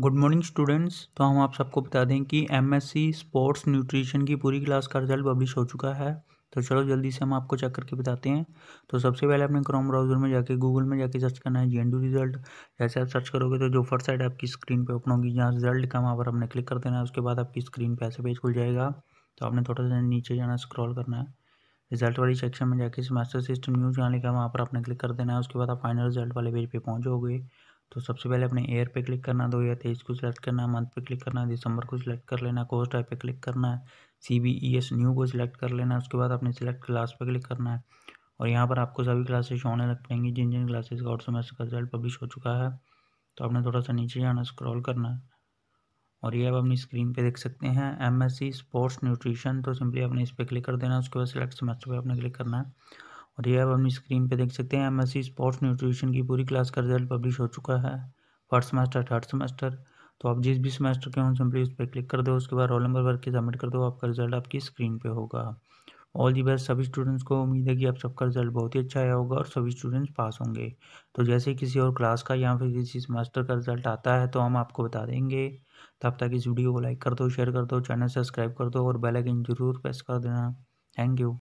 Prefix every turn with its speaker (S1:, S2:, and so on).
S1: good morning students तो हम आप सबको बता दें कि एमएससी स्पोर्ट्स न्यूट्रिशन की पूरी क्लास का रिजल्ट पब्लिश हो चुका है तो चलो जल्दी से हम आपको चेक करके बताते हैं तो सबसे पहले अपने क्रोम ब्राउज़र में जाके गूगल में जाके सर्च करना है जेंडू रिजल्ट जैसे आप सर्च करोगे तो जो फर्स्ट साइड आपकी स्क्रीन पे ओपन होगी जहाँ रिजल्ट का वहाँ पर हमने क्लिक कर देना है उसके बाद आपकी स्क्रीन पर ऐसे पेज खुल जाएगा तो आपने थोड़ा सा नीचे जाना स्क्रॉल करना है रिजल्ट वाली सेक्शन में जाके सेमेस्टर सिस्टम न्यूज जहाँ लिखा वहाँ पर आपने क्लिक कर देना है उसके बाद आप फाइनल रिजल्ट वाले पेज पर पहुँचोगे तो सबसे पहले अपने ईयर पे क्लिक करना दो हज़ार तेईस को सिलेक्ट करना है मंथ पे क्लिक करना है दिसंबर को सिलेक्ट कर लेना है कोर्स टाइप पे क्लिक करना है C B E S new को सिलेक्ट कर लेना है उसके बाद अपने सिलेक्ट क्लास पे क्लिक करना है और यहाँ पर आपको सभी क्लासेस होने लग पाएंगी जिन जिन क्लासेज का और सेमेस्टर का रिजल्ट पब्लिश हो चुका है तो आपने थोड़ा सा नीचे जाना स्क्रॉल करना है और ये आप अपनी स्क्रीन पर देख सकते हैं M S C sports nutrition तो सिंपली आपने इस पर क्लिक कर देना है उसके बाद सिलेक्ट सेमेस्टर पर आपने क्लिक करना है और यह अब हम स्क्रीन पे देख सकते हैं एमएससी स्पोर्ट्स न्यूट्रिशन की पूरी क्लास का रिजल्ट पब्लिश हो चुका है फर्स्ट सेमेस्टर थर्ड सेमेस्टर तो आप जिस भी सेमेस्टर के हों सिंपली उस पर क्लिक कर दो उसके बाद रोल नंबर वर्क के सबमिट कर दो आपका रिजल्ट आपकी स्क्रीन पर होगा ऑल दी बेस्ट सभी स्टूडेंट्स को उम्मीद है कि आप सबका रिजल्ट बहुत ही अच्छा आया होगा और सभी स्टूडेंट्स पास होंगे तो जैसे किसी और क्लास का या फिर किसी सेमेस्टर का रिजल्ट आता है तो हम आपको बता देंगे तब तक इस वीडियो को लाइक कर दो शेयर कर दो चैनल सब्सक्राइब कर दो और बेल आइकन जरूर प्रेस कर देना थैंक यू